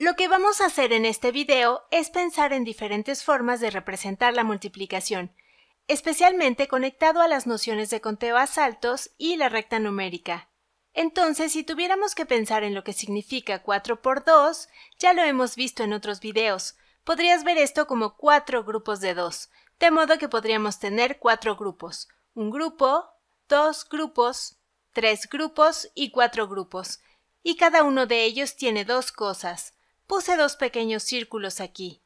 Lo que vamos a hacer en este video es pensar en diferentes formas de representar la multiplicación, especialmente conectado a las nociones de conteo a saltos y la recta numérica. Entonces, si tuviéramos que pensar en lo que significa 4 por 2, ya lo hemos visto en otros videos, podrías ver esto como 4 grupos de 2, de modo que podríamos tener 4 grupos, un grupo, dos grupos, tres grupos y cuatro grupos, y cada uno de ellos tiene dos cosas, puse dos pequeños círculos aquí.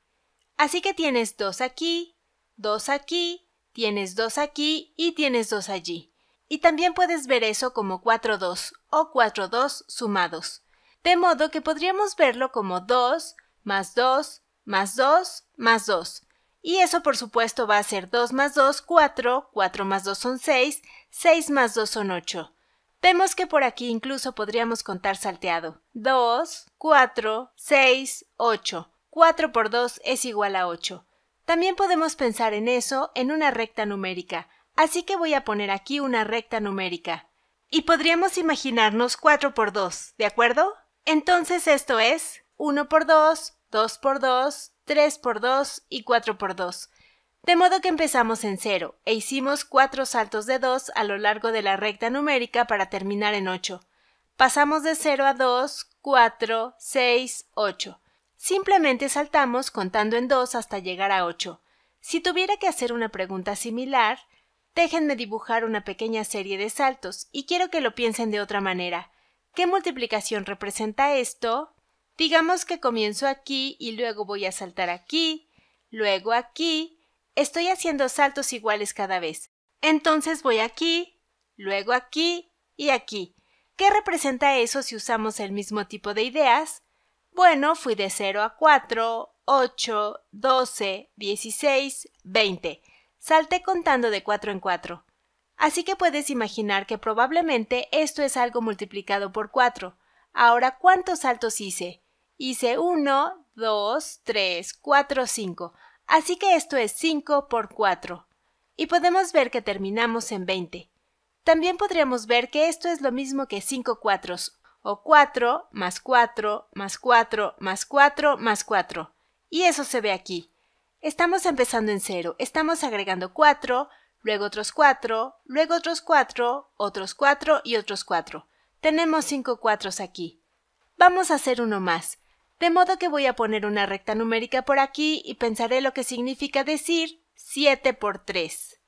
Así que tienes dos aquí, dos aquí, tienes dos aquí y tienes dos allí. Y también puedes ver eso como 4-2 o 4-2 sumados. De modo que podríamos verlo como 2 más 2 más 2 más 2. Y eso por supuesto va a ser 2 más 2, 4, 4 más 2 son 6, 6 más 2 son 8. Vemos que por aquí incluso podríamos contar salteado. 2, 4, 6, 8. 4 por 2 es igual a 8. También podemos pensar en eso en una recta numérica, así que voy a poner aquí una recta numérica. Y podríamos imaginarnos 4 por 2, ¿de acuerdo? Entonces esto es 1 por 2, 2 por 2, 3 por 2 y 4 por 2. De modo que empezamos en cero e hicimos cuatro saltos de 2 a lo largo de la recta numérica para terminar en 8. Pasamos de 0 a 2, 4, 6, 8. Simplemente saltamos contando en 2 hasta llegar a 8. Si tuviera que hacer una pregunta similar, déjenme dibujar una pequeña serie de saltos y quiero que lo piensen de otra manera. ¿Qué multiplicación representa esto? Digamos que comienzo aquí y luego voy a saltar aquí, luego aquí, Estoy haciendo saltos iguales cada vez. Entonces voy aquí, luego aquí y aquí. ¿Qué representa eso si usamos el mismo tipo de ideas? Bueno, fui de 0 a 4, 8, 12, 16, 20. Salté contando de 4 en 4. Así que puedes imaginar que probablemente esto es algo multiplicado por 4. Ahora, ¿cuántos saltos hice? Hice 1, 2, 3, 4, 5. Así que esto es 5 por 4. Y podemos ver que terminamos en 20. También podríamos ver que esto es lo mismo que 5 cuatros, o 4 más 4 más 4 más 4 más 4. Y eso se ve aquí. Estamos empezando en 0, estamos agregando 4, luego otros 4, luego otros 4, otros 4 y otros 4. Tenemos 5 cuatros aquí. Vamos a hacer uno más. De modo que voy a poner una recta numérica por aquí y pensaré lo que significa decir 7 por 3.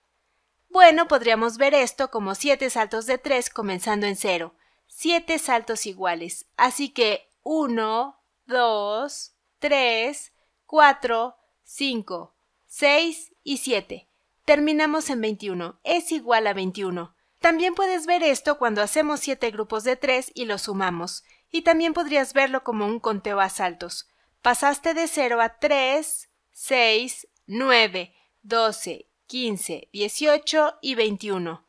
Bueno, podríamos ver esto como 7 saltos de 3 comenzando en 0. 7 saltos iguales. Así que 1, 2, 3, 4, 5, 6 y 7. Terminamos en 21. Es igual a 21. También puedes ver esto cuando hacemos 7 grupos de 3 y los sumamos y también podrías verlo como un conteo a saltos. Pasaste de 0 a 3, 6, 9, 12, 15, 18 y 21.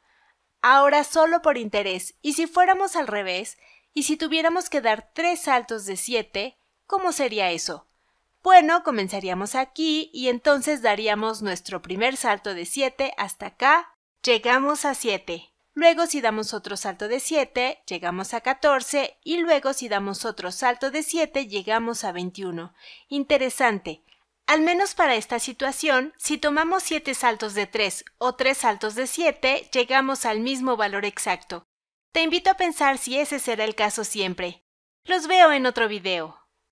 Ahora solo por interés, y si fuéramos al revés, y si tuviéramos que dar 3 saltos de 7, ¿cómo sería eso? Bueno, comenzaríamos aquí y entonces daríamos nuestro primer salto de 7 hasta acá, llegamos a 7. Luego si damos otro salto de 7, llegamos a 14 y luego si damos otro salto de 7, llegamos a 21. Interesante. Al menos para esta situación, si tomamos 7 saltos de 3 o 3 saltos de 7, llegamos al mismo valor exacto. Te invito a pensar si ese será el caso siempre. Los veo en otro video.